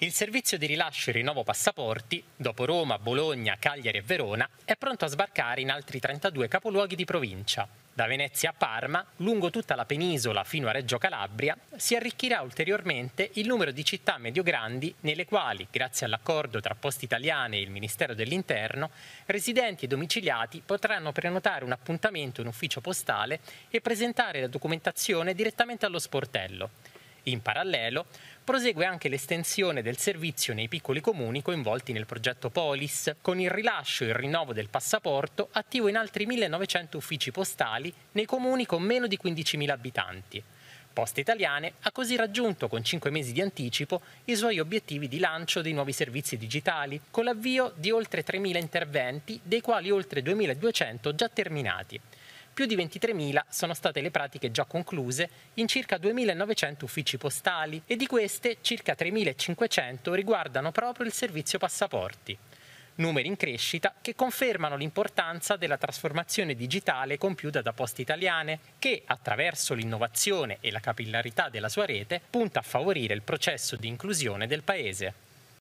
Il servizio di rilascio e rinnovo passaporti, dopo Roma, Bologna, Cagliari e Verona, è pronto a sbarcare in altri 32 capoluoghi di provincia. Da Venezia a Parma, lungo tutta la penisola fino a Reggio Calabria, si arricchirà ulteriormente il numero di città medio-grandi nelle quali, grazie all'accordo tra Poste Italiane e il Ministero dell'Interno, residenti e domiciliati potranno prenotare un appuntamento in ufficio postale e presentare la documentazione direttamente allo sportello. In parallelo, prosegue anche l'estensione del servizio nei piccoli comuni coinvolti nel progetto Polis, con il rilascio e il rinnovo del passaporto attivo in altri 1900 uffici postali nei comuni con meno di 15.000 abitanti. Poste Italiane ha così raggiunto con 5 mesi di anticipo i suoi obiettivi di lancio dei nuovi servizi digitali, con l'avvio di oltre 3.000 interventi, dei quali oltre 2.200 già terminati. Più di 23.000 sono state le pratiche già concluse in circa 2.900 uffici postali e di queste circa 3.500 riguardano proprio il servizio passaporti. Numeri in crescita che confermano l'importanza della trasformazione digitale compiuta da Poste Italiane, che attraverso l'innovazione e la capillarità della sua rete punta a favorire il processo di inclusione del Paese.